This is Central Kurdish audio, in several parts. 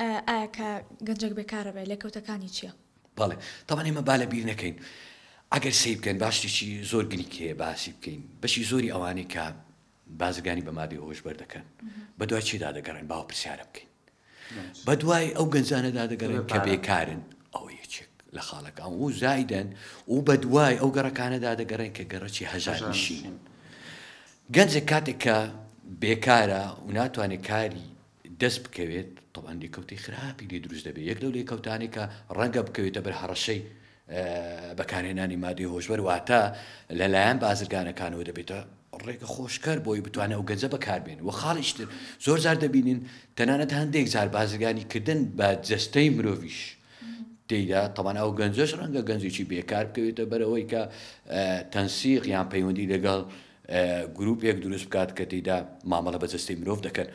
ئایا کە گەنجێک بێکارە بێ لێکەوتەکانی چییە؟ بەڵێ تەوان ئێمە بالە بیر نەکەین. ئەگەر سی بکەن باشتیی زۆر گلیکەیە باسی بکەین بەشی زۆری ئەوانەی کە بازرگانی بە مادی هۆش بەردەکەن بە دوای چی دادەگەڕن باوە پرسیارە بکەین. بە دوای ئەو گەنجانە دادەگەڕن کە بێکارن ئەو یەکێک لە خاڵەکان و زایدەن و بە دوای ئەو گەڕەکانە دادەگەڕێن کە گەڕەکی هەژارشینن. گەنجە کاتێک کە بێکارە و ناتوانێت کاری دەست بکەوێت تەباندی کەوتی خراپی لێ دروست دەبێت یەک لەو لێ کەوتانێکە ڕەنگە بکەوێتە بەر هەڕەشەی بەکارێنانی مادی هۆشبەر واتە لەلایەن بازرگانەکانەوە دەبێتە ڕێگە خۆشکەر بۆی بتوانە ئەو گەنجە بەکاربێن و خاڵیشتر زۆر زار دەبینین تەنانەت هەندێک زار بازرگانی کردن بە جستەی مرۆڤش. تێدا تەوان ئەو گەنجش ڕەنگە گەنجێکی بێکار بکەوێتە بەرەوەی کە تەنسیق یان پەیوەندی لەگەڵ گرروپێک دروست بکات کە تیدا مامەڵە بە جستەی مرۆڤ دەکەن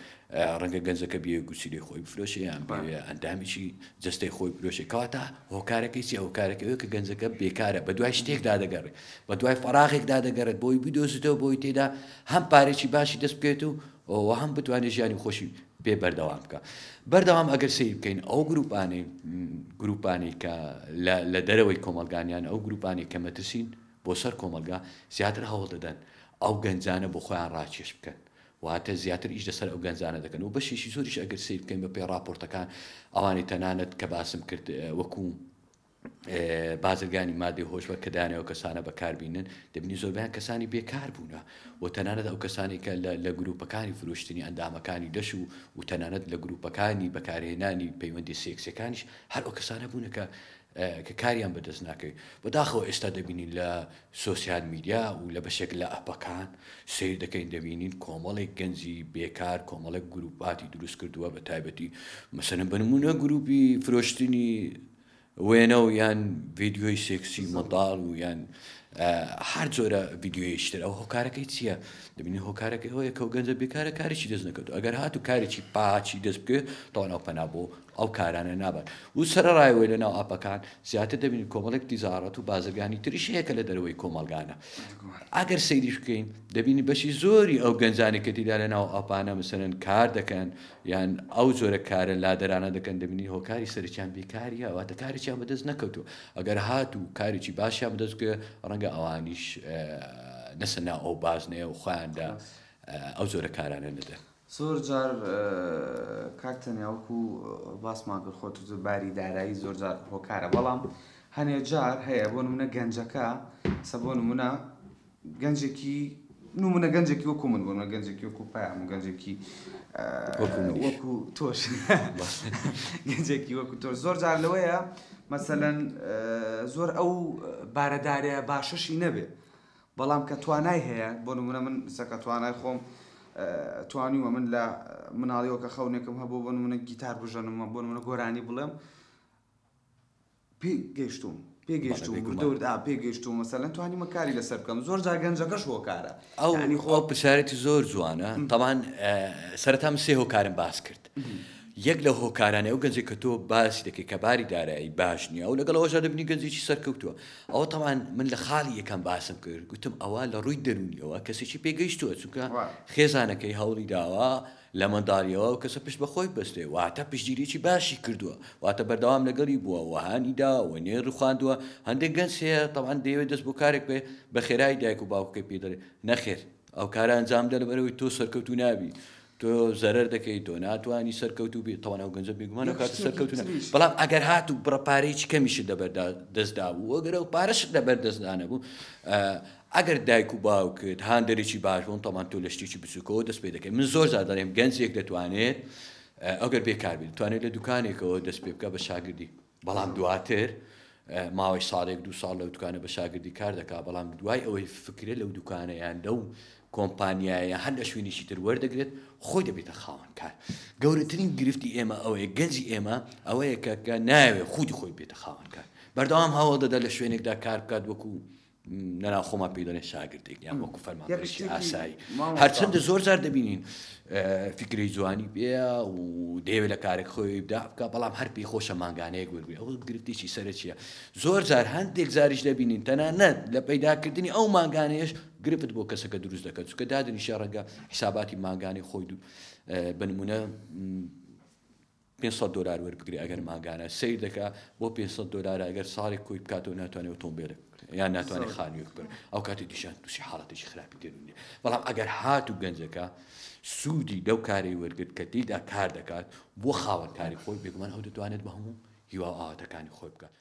ڕەنگە گەنجەکە بیە گوسیری خۆی بفرۆشی یان ئەندامیی جستەی خۆی فرۆشی کاتا هۆکارەکەی چی هۆکارەکەی کە گەنجەکە بێکارە بە دوای شتێکدا دەگەڕێت بە دوای فراغێکدا دەگەڕێت بۆی بدۆزتەوە بۆی تێدا هەم پارێکی باشی دەست بکەێت و ئەوە هەم بتوانێت ژیانی خۆشی پێ بەردەوام بکە بەردەوام ئەگەر سی بکەین ئەو گروپانی گروپانی کە لە دەرەوەی کۆمەلگانیان ئەو گروپانی کە مەترسین بۆ سەر کۆمەلگا زیاتر هەوڵ دەدەن ئەو گەنجانە بۆ خۆیان ڕاکێش بکەن واتە زیاتر ئیش لەسەر ئەو گەنجانە دەکەن و بەشیشی زۆریش ئەگەر سیر بکەین بە پێی راپۆرتەکان ئەوانی تەنانەت کە باسم کرد وەکوم بازرگانی مادی هۆشوە کەدانەوە کەسانە بەکاربینن دەبنی زۆربیان کەسانی بێکار بوونە و تەنانەت ئەو کەسانی کە لە گروپەکانی فرۆشتنی ئەندامەکانی دەش و و تەنانەت لە گروپەکانی بەکارهێنانی پەیوەندی سێکسەکانیش هەر ئەو کەسانە بوونەکە کە کاریان بەدەست ناکەوێت بەداخەوە ئێستا دەبینین لە سوسیال میدیا و لە بەشێک لە ئەپەکان سیر دەکەین دەبینین کۆمەڵێک گەنجی بێکار کۆمەڵک گروپاتی دروست کردووە بە تایبەتی مەسەن بنمونە گروپی فرۆشتنی وێنە و یان ڤیددیۆی سێکسی مەداڵ و یان هەر جۆرە یددیوێشتر ئەو هۆکارەکەی چییە دەبینی هۆکارەکەی هۆیە کە گەنجە بێکارە کارێکی دەست نەکەوت ئەگەر هاتو کارێکی پاچی دەست بکە تاوانەوە پەنا بۆ ئەو کارانە نابات و سەرڕایوەی لە ناو ئاپەکان زیاتر دەبین کۆمەڵێک دیزارەت و بازرگانی تریش هەیەکە لە دەرەوەی کۆمەلگانە ئەگەر سەیریش بکەین دەبینی بەشی زۆری ئەو گەنجانێکەتیدا لە ناو ئاپانە مسەرن کار دەکەن یان ئەو زۆرە کارە لادەرانە دەکەن دەبینی هۆکاری سەرچیان بێکاریە واتە کارێکیان بەدەست نەکەوتو ئەگەر هاتو کارێکی باشیان بدەستکە ڕەن ڕەنگە ئەوانیش نەسەنا ئەو بازنێ و خۆیاندا ئەو زۆرە کارانە نەدەن. زۆر جار کاکتەنیاوکو باسماگر خۆت زۆر باری دارایی زۆر جار هۆکارە بەڵام هەنێ جار هەیە بۆ نمونە گەنجەکە سە بۆ نمونە گەنجێکی نومونە گەنجێکی وەکو من بوون گەنجێکی وەکو پام گەنجێکی وەکو تۆش گەنجێکی وەکو تۆش زۆر جار لەوەیە مەسەەن زۆر ئەو بارەدارەیە باشەشی نەبێ بەڵام کە توانای هەیە بۆ نمونە من سەکە توانای خۆم توانیوە من لە مناڵیەوە کە خەونێکم هەبوو بۆ منە گیتار بژەنمە بۆ منە گۆرانی بڵێم پێ گەیشتوم پێگەشت و بردەورد پێگەشت و مەسەلەن توانی مەکاری لەسەر بکەم زۆر جاگەنجەکەش هۆکارە ئەو خۆ پرسیارەتی زۆر جوانە تەوان سەرام سێ هۆکارم باس کرد. یەک لە هۆکارانە و گەنجێک کە تۆ باسی دەکەی کە باری دارایی باش نییە و لەگەڵەوەژە دەبنی گەنجێکی سەرکەوتووە ئەوە تەوان من لە خاڵی یەکەم باسم کرد گوتم ئەوە لە ڕووی دەرونیەوە کەسێکی پێگەیشتووە چونکە خێزانەکەی هەوڵی داوە لە منداریەوە و کەسە پشت بەخۆی بەستێ واتە پشتگیریی باشی کردووە واتە بەردەوام لەگەڵی بووە وهانیدا و نێ ڕوخاندووە هەندێک گەنجەیە تەوان دەیەوێت دەست بۆ کارێک بێ بە خێرای دایک و باوکەی پێدەێ نەخێر ئەو کارە ئەنجام دە لەبەرەوەی تۆ سەرکەوت و نابی تۆ زەرەر دەکەی تۆ ناتوانانی سەرکەوتو بێت تەوانە گەنج بگومانە کات سەرکەوتون بەڵام ئەگەر هات و بڕەپارەیەکی کەمیش دەبەر دەستدا بوو وەگەرە و پارەش دەبەر دەستدانە بوو ئەگەر دایک و باوکت هاندێکی باش بوون تەمان تۆ لە شتێکی بچووکەوە دەست پێ دەکەین من زۆر زادانێم گەنجێک دەتوانێت ئەگەر بێکار بێت توانێت لە دوکانێکەوە دەست پێ بکە بە شاگردی بەڵام دواتر. ماوەی ساڵێک دو ساڵ لەو دوکانە بە شاگردی کار دەکا بەڵام دوای ئەوەی فکرێ لەو دوکانەیان لەو کۆمپانیایە هەندە شوێنیشی تر وەردەگرێت خۆی دەبێتە خاوەن کار گەورەترین گرفتی ئێمە ئەوەیە گەنجی ئێمە ئەوەیە کە ناوێ خودی خۆی بێتە خاوەن کار بەردەوام هەوڵ دەدا لە شوێنێکدا کار بکات وەکوو نەنا خۆمان پێدانێ شاگردێک یان وەکو فەرمانشی ئاسایی هەرچەندە زۆر جار دەبینین فکری جوانی پێە و دەیەوێت لە کارێک خۆی بدا بکە بەڵام هەر پێی خۆشە ماگانەیە گورگوی ئەو گرفتیی سرە چییە زۆر جار هەندێک زاریش دەبینین تەنانەت لە پەیداکردنی ئەو ماگانەیەش گرفت بۆ کەسەکە دروست دەکەات چکە دادنیشە ڕەنگە حیساباتی ماگانی خۆی بنمونە 500 دلار وەربگری ئەگەر ماگانە سیر دەکە بۆ 500 دلار ئەگەر ساڵی کوی بکاتەوە ناتوانێت ئۆتۆمبیلک یان ناتوانێت خانوی بکر ئەو کاتی دیشان تووسی حاڵەتێکی خراپی دێنێ بەڵام ئەگەر هات و گەنجەکە سوودی دەو کاری وەرگرت کە دیدا کار دەکات بۆ خاوەن کاری خۆی بێگومان هەو دەتوانێت بە هەموو هیوا ئاواتەکانی خۆی بکات